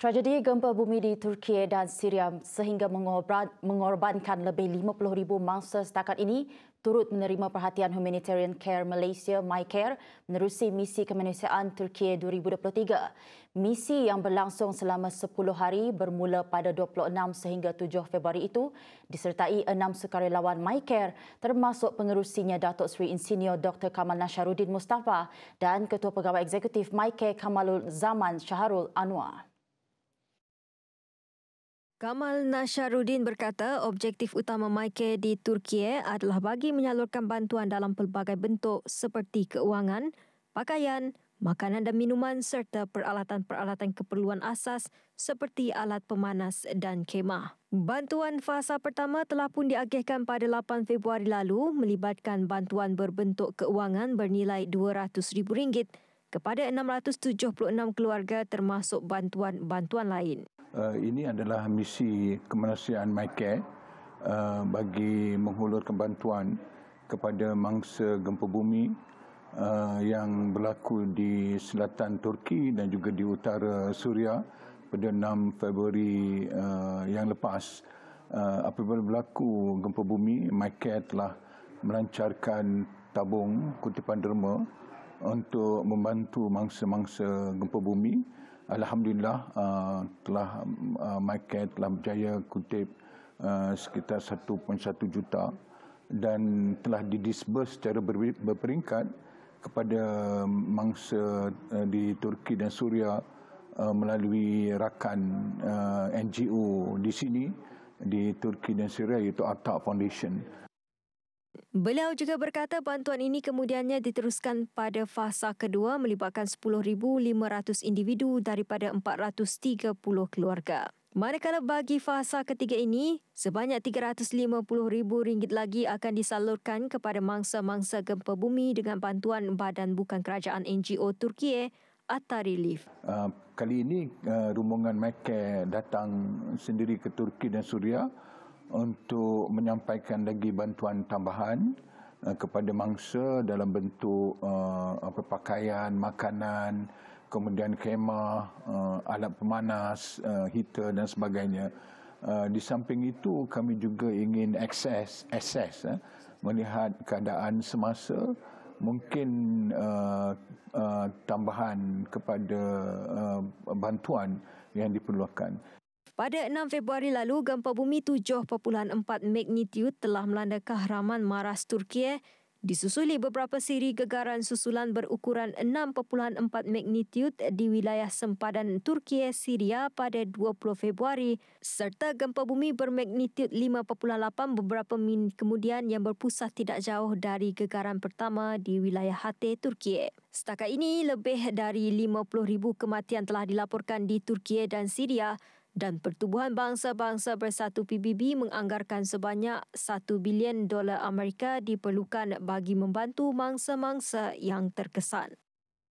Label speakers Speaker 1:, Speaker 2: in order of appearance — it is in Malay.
Speaker 1: Tragedi gempa bumi di Turki dan Syria sehingga mengorbankan lebih 50,000 mangsa setakat ini turut menerima perhatian Humanitarian Care Malaysia, MyCare, menerusi misi kemanusiaan Turki 2023. Misi yang berlangsung selama 10 hari bermula pada 26 sehingga 7 Februari itu disertai enam sukarelawan MyCare termasuk pengerusinya Datuk Seri Insinyur Dr. Kamal Nasharuddin Mustafa dan Ketua Pegawai Eksekutif MyCare Kamalul Zaman Syaharul Anwar.
Speaker 2: Kamal Nasharuddin berkata objektif utama Mike di Turki adalah bagi menyalurkan bantuan dalam pelbagai bentuk seperti keuangan, pakaian, makanan dan minuman serta peralatan-peralatan keperluan asas seperti alat pemanas dan kemah. Bantuan fasa pertama telah pun diagihkan pada 8 Februari lalu melibatkan bantuan berbentuk keuangan bernilai RM200,000 kepada 676 keluarga termasuk bantuan-bantuan lain.
Speaker 3: Uh, ini adalah misi kemanusiaan MyCare uh, bagi menghulurkan bantuan kepada mangsa gempa bumi Uh, yang berlaku di selatan Turki dan juga di utara Suria pada 6 Februari uh, yang lepas uh, apabila berlaku gempa bumi MyCare telah melancarkan tabung kutipan derma uh, untuk membantu mangsa-mangsa gempa bumi. Alhamdulillah uh, telah uh, MyCare telah berjaya kutip uh, sekitar 1.1 juta dan telah didisburs secara berperingkat kepada mangsa uh, di Turki dan Suria uh, melalui rakan NGO di sini di Turki dan Syria iaitu Atta Foundation.
Speaker 2: Beliau juga berkata bantuan ini kemudiannya diteruskan pada fasa kedua melibatkan 10,500 individu daripada 430 keluarga. Manakala bagi fasa ketiga ini, sebanyak RM350,000 lagi akan disalurkan kepada mangsa-mangsa gempa bumi dengan bantuan badan bukan kerajaan NGO Turki Atarilif.
Speaker 3: relief. Uh, kali ini uh, rumbungan datang sendiri ke Turki dan Suria untuk menyampaikan lagi bantuan tambahan eh, kepada mangsa dalam bentuk eh, apa pakaian, makanan, kemudian khemah, eh, alat pemanas, heater dan sebagainya. Di samping itu kami juga ingin akses akses melihat keadaan semasa mungkin tambahan kepada bantuan yang diperlukan.
Speaker 2: Pada 6 Februari lalu, gempa bumi 7.4 magnitude telah melanda Kahraman Maras, Turki, eh. disusuli beberapa siri gegaran susulan berukuran 6.4 magnitude di wilayah sempadan Turki, eh, Syria pada 20 Februari serta gempa bumi bermagnitude 5.8 beberapa min kemudian yang berpusat tidak jauh dari gegaran pertama di wilayah Hatay, Turki. Eh. Setakat ini, lebih dari 50,000 kematian telah dilaporkan di Turki dan Syria dan Pertubuhan Bangsa-Bangsa Bersatu PBB menganggarkan sebanyak 1 bilion dolar Amerika diperlukan bagi membantu mangsa-mangsa yang terkesan.